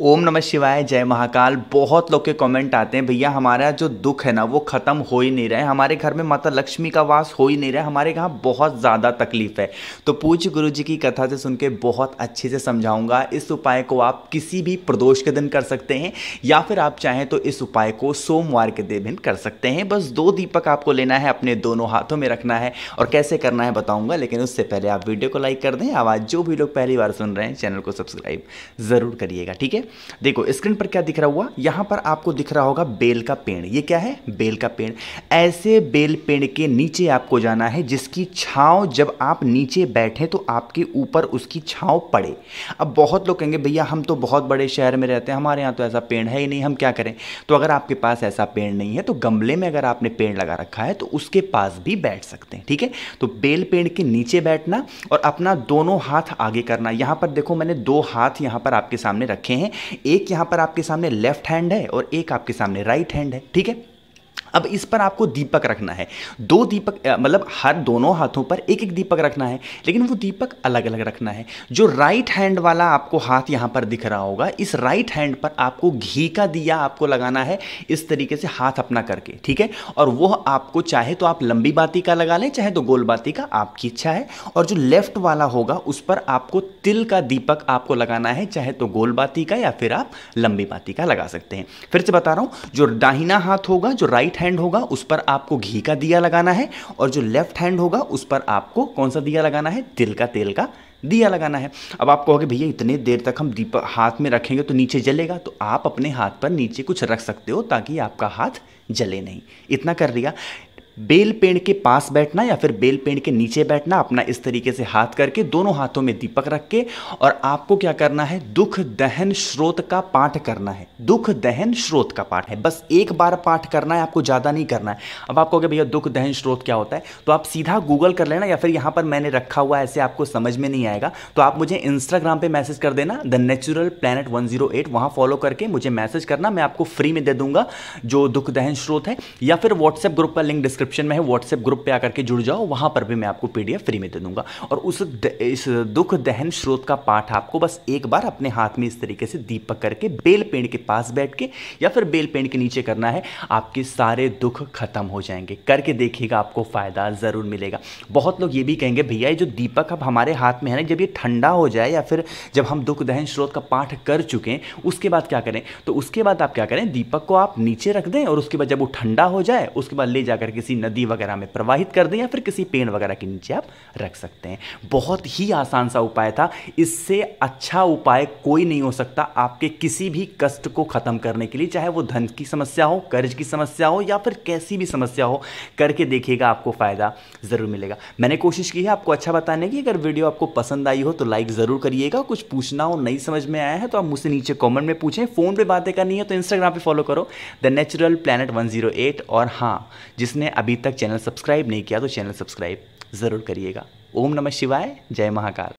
ओम नमः शिवाय जय महाकाल बहुत लोग के कमेंट आते हैं भैया हमारा जो दुख है ना वो ख़त्म हो ही नहीं रहा है हमारे घर में माता लक्ष्मी का वास हो ही नहीं रहा है हमारे यहाँ बहुत ज़्यादा तकलीफ है तो पूज्य गुरु जी की कथा से सुन के बहुत अच्छे से समझाऊंगा इस उपाय को आप किसी भी प्रदोष के दिन कर सकते हैं या फिर आप चाहें तो इस उपाय को सोमवार के दिन कर सकते हैं बस दो दीपक आपको लेना है अपने दोनों हाथों में रखना है और कैसे करना है बताऊँगा लेकिन उससे पहले आप वीडियो को लाइक कर दें आवाज़ जो भी लोग पहली बार सुन रहे हैं चैनल को सब्सक्राइब ज़रूर करिएगा ठीक है देखो स्क्रीन पर क्या दिख रहा हुआ यहां पर आपको दिख रहा होगा बेल का पेड़ ये क्या है बेल का पेड़ ऐसे बेल पेड़ के नीचे आपको जाना है जिसकी छाव जब आप नीचे बैठे तो आपके ऊपर उसकी छाव पड़े अब बहुत लोग कहेंगे भैया हम तो बहुत बड़े शहर में रहते हैं हमारे यहां तो ऐसा पेड़ है ही नहीं हम क्या करें तो अगर आपके पास ऐसा पेड़ नहीं है तो गमले में अगर आपने पेड़ लगा रखा है तो उसके पास भी बैठ सकते हैं ठीक है तो बेल पेड़ के नीचे बैठना और अपना दोनों हाथ आगे करना यहां पर देखो मैंने दो हाथ यहां पर आपके सामने रखे हैं एक यहाँ पर आपके सामने लेफ्ट हैंड है और एक आपके सामने राइट हैंड है ठीक है अब इस पर आपको दीपक रखना है दो दीपक मतलब हर दोनों हाथों पर एक एक दीपक रखना है लेकिन वो दीपक अलग अलग रखना है जो राइट हैंड वाला आपको हाथ यहां पर दिख रहा होगा इस राइट हैंड पर आपको घी का दिया आपको लगाना है इस तरीके से हाथ अपना करके ठीक है और वह आपको चाहे तो आप लंबी बाती का लगा लें चाहे तो गोल बाती का आपकी इच्छा है और जो लेफ्ट वाला होगा उस पर आपको तिल का दीपक आपको लगाना है चाहे तो गोल बाती का या फिर आप लंबी बाती का लगा सकते हैं फिर से बता रहा हूं जो दाहिना हाथ होगा जो राइट हैंड हैंड होगा उस पर आपको घी का दिया लगाना है और जो लेफ्ट हैंड होगा उस पर आपको कौन सा दिया लगाना है तिल का तेल का दिया लगाना है अब आप कहोगे भैया इतने देर तक हम दीपक हाथ में रखेंगे तो नीचे जलेगा तो आप अपने हाथ पर नीचे कुछ रख सकते हो ताकि आपका हाथ जले नहीं इतना कर लिया बेल पेड़ के पास बैठना या फिर बेल पेड़ के नीचे बैठना अपना इस तरीके से हाथ करके दोनों हाथों में दीपक रख के और आपको क्या करना है दुख दहन स्रोत का पाठ करना है दुख दहन स्रोत का पाठ है बस एक बार पाठ करना है आपको ज़्यादा नहीं करना है अब आपको कहोगे भैया दुख दहन स्रोत क्या होता है तो आप सीधा गूगल कर लेना या फिर यहाँ पर मैंने रखा हुआ ऐसे आपको समझ में नहीं आएगा तो आप मुझे इंस्टाग्राम पर मैसेज कर देना the natural planet one zero eight वहाँ फॉलो करके मुझे मैसेज करना मैं आपको फ्री में दे दूंगा जो दुख दहन स्रोत है या फिर व्हाट्सएप ग्रुप का लिंक डिस्क्रिप डिस्क्रिप्शन में है व्हाट्सएप ग्रुप पे आकर के जुड़ जाओ वहां पर भी मैं आपको पीडीएफ फ्री में दे दूंगा और उस द, इस दुख दहन स्रोत का पाठ आपको बस एक बार अपने हाथ में इस तरीके से दीपक करके बेल पेड़ के पास बैठ के या फिर बेल पेड़ के नीचे करना है आपके सारे दुख खत्म हो जाएंगे करके देखिएगा आपको फ़ायदा ज़रूर मिलेगा बहुत लोग ये भी कहेंगे भैया ये जो दीपक अब हमारे हाथ में है ना जब ये ठंडा हो जाए या फिर जब हम दुख दहन स्रोत का पाठ कर चुके हैं उसके बाद क्या करें तो उसके बाद आप क्या करें दीपक को आप नीचे रख दें और उसके बाद जब वो ठंडा हो जाए उसके बाद ले जाकर किसी किसी नदी वगैरह में प्रवाहित कर दें या फिर किसी पेड़ वगैरह के नीचे आप रख सकते हैं बहुत ही आसान सा उपाय था इससे अच्छा उपाय कोई नहीं हो सकता आपके किसी भी कष्ट को ख़त्म करने के लिए चाहे वो धन की समस्या हो कर्ज की समस्या हो या फिर कैसी भी समस्या हो करके देखिएगा आपको फ़ायदा ज़रूर मिलेगा मैंने कोशिश की है आपको अच्छा बताने की अगर वीडियो आपको पसंद आई हो तो लाइक ज़रूर करिएगा कुछ पूछना हो नहीं समझ में आया है तो आप मुझसे नीचे कॉमेंट में पूछें फ़ोन पर बातें करनी है तो इंस्टाग्राम पर फॉलो करो द नेचुरल प्लानट वन और हाँ जिसने अभी तक चैनल सब्सक्राइब नहीं किया तो चैनल सब्सक्राइब ज़रूर करिएगा ओम नमः शिवाय जय महाकाल